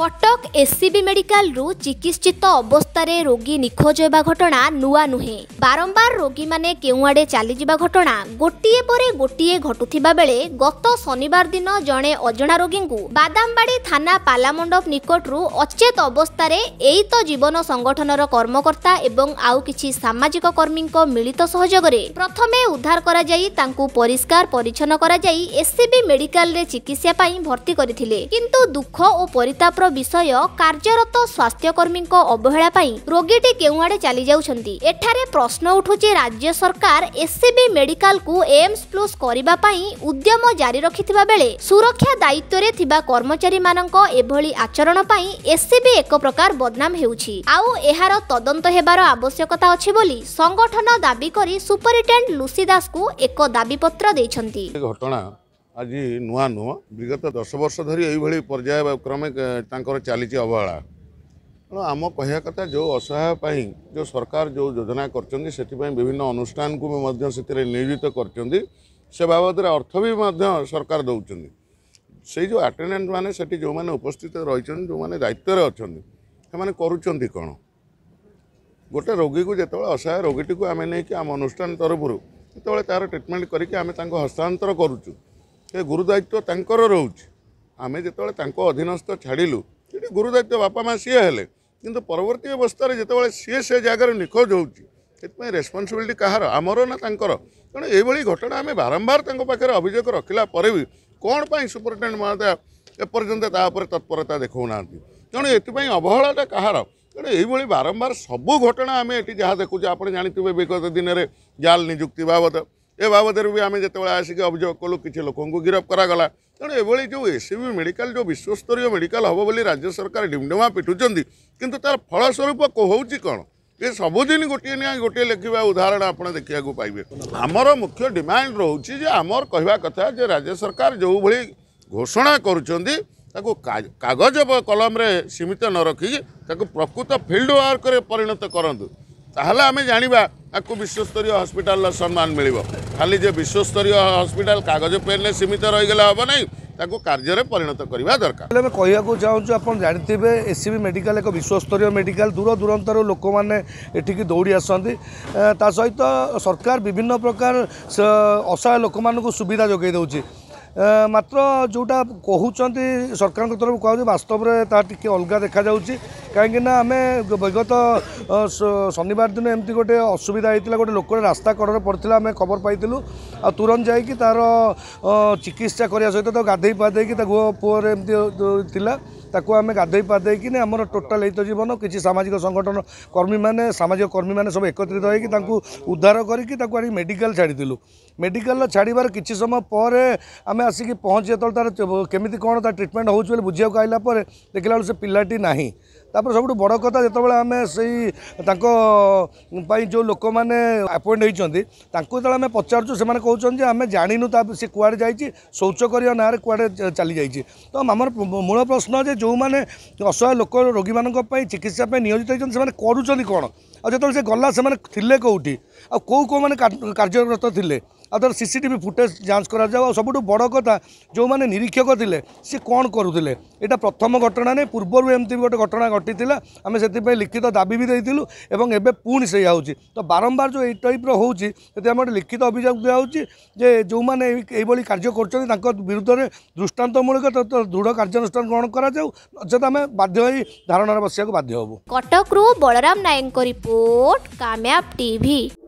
Cuttack SCB মেডিকালু চিকিৎসিত অবস্থার রোগী নিখোজ হওয়া ঘটনা নূয়া নুহে বারম্বার রোগী মানে কেউআড়ে চালি চালিযা ঘটনা গোটিয়ে পরে গোটিয়ে ঘটুথিবা বেড়ে গত শনিবার দিন জনে অজনা রোগী বাদামবাড়ি থানা পালামণ্ডপ নিকটরু অচেত অবস্থায় এই তো জীবন সংগঠনের কর্মকর্তা এবং আউ কিছু সামাজিক কর্মীঙ্ক মিলিত সহযোগে প্রথমে উদ্ধার করা যাই তাঙ্কু পরিষ্কার পরিচ্ছন্ন করা যাই এসসিবি মেডিকালরে চিকিৎসা পাই ভর্তি করে কিন্তু দুঃখ ও পরিতাপর ଦୁଃଖର ବିଷୟ କାର୍ଯ୍ୟରତ ସ୍ୱାସ୍ଥ୍ୟକର୍ମୀଙ୍କ ଅବହେଳା ପାଇଁ ରୋଗୀଟି କେଉଁଆଡ଼େ ଚାଲିଯାଉଛନ୍ତି ଏଠାରେ ପ୍ରଶ୍ନ ଉଠୁଛି ରାଜ୍ୟ ସରକାର ଏସ୍ସିବି ମେଡିକାଲକୁ ଏମ୍ସ ପ୍ଲସ୍ କରିବା ପାଇଁ ଉଦ୍ୟମ ଜାରି ରଖିଥିବା ବେଳେ ସୁରକ୍ଷା ଦାୟିତ୍ୱରେ ଥିବା କର୍ମଚାରୀମାନଙ୍କ ଏଭଳି ଆଚରଣ ପାଇଁ ଏସ୍ସିବି ଏକ ପ୍ରକାର ବଦନାମ ହେଉଛି ଆଉ ଏହାର ତଦନ୍ତ ହେବାର ଆବଶ୍ୟକତା ଅଛି ବୋଲି ସଂଗଠନ ଦାବି କରି ସୁପରିଟେଣ୍ଡ ଲୁସି ଦାସଙ୍କୁ ଏକ ଦାବିପତ୍ର ଦେଇଛନ୍ତି ଘଟଣା ଆଜି ନୂଆ ନୁହଁ ବିଗତ ଦଶ ବର୍ଷ ଧରି ଏଇଭଳି ପର୍ଯ୍ୟାୟ କ୍ରମେ ତାଙ୍କର ଚାଲିଛି ଅବହେଳା ତେଣୁ ଆମ କହିବା କଥା ଯେଉଁ ଅସହାୟ ପାଇଁ ଯେଉଁ ସରକାର ଯେଉଁ ଯୋଜନା କରିଛନ୍ତି ସେଥିପାଇଁ ବିଭିନ୍ନ ଅନୁଷ୍ଠାନକୁ ମଧ୍ୟ ସେଥିରେ ନିୟୋଜିତ କରିଛନ୍ତି ସେ ବାବଦରେ ଅର୍ଥ ବି ମଧ୍ୟ ସରକାର ଦେଉଛନ୍ତି ସେଇ ଯେଉଁ ଆଟେଣ୍ଡାଣ୍ଟ ମାନେ ସେଠି ଯେଉଁମାନେ ଉପସ୍ଥିତ ରହିଛନ୍ତି ଯେଉଁମାନେ ଦାୟିତ୍ୱରେ ଅଛନ୍ତି ସେମାନେ କରୁଛନ୍ତି କ'ଣ ଗୋଟେ ରୋଗୀକୁ ଯେତେବେଳେ ଅସହାୟ ରୋଗୀଟିକୁ ଆମେ ନେଇକି ଆମ ଅନୁଷ୍ଠାନ ତରଫରୁ ଯେତେବେଳେ ତା'ର ଟ୍ରିଟମେଣ୍ଟ କରିକି ଆମେ ତାଙ୍କୁ ହସ୍ତାନ୍ତର କରୁଛୁ ସେ ଗୁରୁଦାୟିତ୍ୱ ତାଙ୍କର ରହୁଛି ଆମେ ଯେତେବେଳେ ତାଙ୍କ ଅଧୀନସ୍ଥ ଛାଡ଼ିଲୁ ସେଠି ଗୁରୁଦାୟିତ୍ୱ ବାପା ମାଆ ସିଏ ହେଲେ କିନ୍ତୁ ପରବର୍ତ୍ତୀ ଅବସ୍ଥାରେ ଯେତେବେଳେ ସିଏ ସେ ଜାଗାରେ ନିଖୋଜ ହେଉଛି ସେଥିପାଇଁ ରେସ୍ପନ୍ସିବିଲିଟି କାହାର ଆମର ନା ତାଙ୍କର ତେଣୁ ଏଇଭଳି ଘଟଣା ଆମେ ବାରମ୍ବାର ତାଙ୍କ ପାଖରେ ଅଭିଯୋଗ ରଖିଲା ପରେ ବି କ'ଣ ପାଇଁ ସୁପରିଟେଣ୍ଡେଣ୍ଟ ମହୋଦୟ ଏପର୍ଯ୍ୟନ୍ତ ତା ଉପରେ ତତ୍ପରତା ଦେଖାଉନାହାନ୍ତି ତେଣୁ ଏଥିପାଇଁ ଅବହେଳାଟା କାହାର ତେଣୁ ଏଇଭଳି ବାରମ୍ବାର ସବୁ ଘଟଣା ଆମେ ଏଠି ଯାହା ଦେଖୁଛୁ ଆପଣ ଜାଣିଥିବେ ବିଗତ ଦିନରେ ଜାଲ ନିଯୁକ୍ତି ବାବଦ ଏ ବାବଦରେ ବି ଆମେ ଯେତେବେଳେ ଆସିକି ଅଭିଯୋଗ କଲୁ କିଛି ଲୋକଙ୍କୁ ଗିରଫ କରାଗଲା ତେଣୁ ଏଭଳି ଯେଉଁ ଏସ୍ ସି ମେଡ଼ିକାଲ ଯେଉଁ ବିଶ୍ୱସ୍ତରୀୟ ମେଡ଼ିକାଲ ହେବ ବୋଲି ରାଜ୍ୟ ସରକାର ଡିମ୍ଡମା ପିଟୁଛନ୍ତି କିନ୍ତୁ ତା'ର ଫଳସ୍ୱରୂପ କହୁଛି କ'ଣ ଏ ସବୁଦିନ ଗୋଟିଏ ନିଆଁ ଗୋଟିଏ ଲେଖିବା ଉଦାହରଣ ଆପଣ ଦେଖିବାକୁ ପାଇବେ ଆମର ମୁଖ୍ୟ ଡିମାଣ୍ଡ ରହୁଛି ଯେ ଆମର କହିବା କଥା ଯେ ରାଜ୍ୟ ସରକାର ଯେଉଁଭଳି ଘୋଷଣା କରୁଛନ୍ତି ତାକୁ କାଗଜ କଲମରେ ସୀମିତ ନ ରଖିକି ତାକୁ ପ୍ରକୃତ ଫିଲ୍ଡ ୱାର୍କରେ ପରିଣତ କରନ୍ତୁ ତାହେଲେ ଆମେ ଜାଣିବା ଆକୁ ବିଶ୍ୱସ୍ତରୀୟ ହସ୍ପିଟାଲର ସମ୍ମାନ ମିଳିବ ଖାଲି ଯେ ବିଶ୍ୱସ୍ତରୀୟ ହସ୍ପିଟାଲ କାଗଜ ପେନ୍ରେ ସୀମିତ ରହିଗଲେ ହେବ ନାହିଁ ତାକୁ କାର୍ଯ୍ୟରେ ପରିଣତ କରିବା ଦରକାର ହେଲେ ଆମେ କହିବାକୁ ଚାହୁଁଛୁ ଆପଣ ଜାଣିଥିବେ ଏସ୍ସିବି ମେଡ଼ିକାଲ ଏକ ବିଶ୍ୱସ୍ତରୀୟ ମେଡ଼ିକାଲ ଦୂର ଦୂରାନ୍ତରୁ ଲୋକମାନେ ଏଠିକି ଦୌଡ଼ି ଆସନ୍ତି ତା ସହିତ ସରକାର ବିଭିନ୍ନ ପ୍ରକାର ଅସହାୟ ଲୋକମାନଙ୍କୁ ସୁବିଧା ଯୋଗାଇ ଦେଉଛି ମାତ୍ର ଯେଉଁଟା କହୁଛନ୍ତି ସରକାରଙ୍କ ତରଫରୁ କୁହାଯାଉଛି ବାସ୍ତବରେ ତାହା ଟିକିଏ ଅଲଗା ଦେଖାଯାଉଛି କାହିଁକିନା ଆମେ ବିଗତ ଶନିବାର ଦିନ ଏମିତି ଗୋଟେ ଅସୁବିଧା ହେଇଥିଲା ଗୋଟେ ଲୋକଟେ ରାସ୍ତା କଡ଼ରେ ପଡ଼ିଥିଲା ଆମେ ଖବର ପାଇଥିଲୁ ଆଉ ତୁରନ୍ତ ଯାଇକି ତା'ର ଚିକିତ୍ସା କରିବା ସହିତ ତାକୁ ଗାଧେଇ ପାଧେଇକି ତା ପୁଅରେ ଏମିତି ଥିଲା ତାକୁ ଆମେ ଗାଧୋଇ ପାଧେଇକିନି ଆମର ଟୋଟାଲ ଏଇତ ଜୀବନ କିଛି ସାମାଜିକ ସଂଗଠନ କର୍ମୀମାନେ ସାମାଜିକ କର୍ମୀମାନେ ସବୁ ଏକତ୍ରିତ ହୋଇକି ତାଙ୍କୁ ଉଦ୍ଧାର କରିକି ତାକୁ ଆଣି ମେଡ଼ିକାଲ ଛାଡ଼ିଥିଲୁ ମେଡ଼ିକାଲ ଛାଡ଼ିବାର କିଛି ସମୟ ପରେ ଆମେ ଆମେ ଆସିକି ପହଞ୍ଚି ଯେତେବେଳେ ତା'ର କେମିତି କ'ଣ ତା ଟ୍ରିଟମେଣ୍ଟ ହେଉଛି ବୋଲି ବୁଝିବାକୁ ଆଇଲା ପରେ ଦେଖିଲା ବେଳକୁ ସେ ପିଲାଟି ନାହିଁ ତାପରେ ସବୁଠୁ ବଡ଼ କଥା ଯେତେବେଳେ ଆମେ ସେଇ ତାଙ୍କ ପାଇଁ ଯେଉଁ ଲୋକମାନେ ଆପଏଣ୍ଟ ହେଇଛନ୍ତି ତାଙ୍କୁ ଯେତେବେଳେ ଆମେ ପଚାରୁଛୁ ସେମାନେ କହୁଛନ୍ତି ଯେ ଆମେ ଜାଣିନୁ ତା ସେ କୁଆଡ଼େ ଯାଇଛି ଶୌଚ କରିବା ନାଁରେ କୁଆଡ଼େ ଚାଲିଯାଇଛି ତ ଆମର ମୂଳ ପ୍ରଶ୍ନ ଯେ ଯେଉଁମାନେ ଅସହାୟ ଲୋକ ରୋଗୀମାନଙ୍କ ପାଇଁ ଚିକିତ୍ସା ପାଇଁ ନିୟୋଜିତ ହୋଇଛନ୍ତି ସେମାନେ କରୁଛନ୍ତି କ'ଣ ଆଉ ଯେତେବେଳେ ସେ ଗଲା ସେମାନେ ଥିଲେ କେଉଁଠି ଆଉ କେଉଁ କେଉଁମାନେ କାର୍ଯ୍ୟରତ ଥିଲେ আদার সিসিটিভি ফুটেজ জান্স করা যাও সবটু বড় কথা জো মানে নিরীक्षक তিলে সে কোন করু তিলে এটা প্রথম ঘটনা নে পূর্বও এমতি গটা ঘটনা ঘটি তিলা আমি সেতি পৈ লিখিত দাবি বি দইছিলু এবং এবে পূর্ণ সহি আউচি তো বারবার জো এই টাইপৰ হয়চি তেতি আমাৰ লিখিত অভিজাক বি আউচি যে জো মানে এই বুলি কার্য কৰচন তাকৰ विरुद्धে দৃষ্টান্তমূলক তত্ত দৃঢ় কার্যনষ্টান গঠন কৰা যাও নজাত আমি বাধ্যই ধারণৰ বসিয়াক বাধ্য হব কটকৰ বড়রাম নায়েংকৰ রিপোর্ট কাম্যাপ টিভি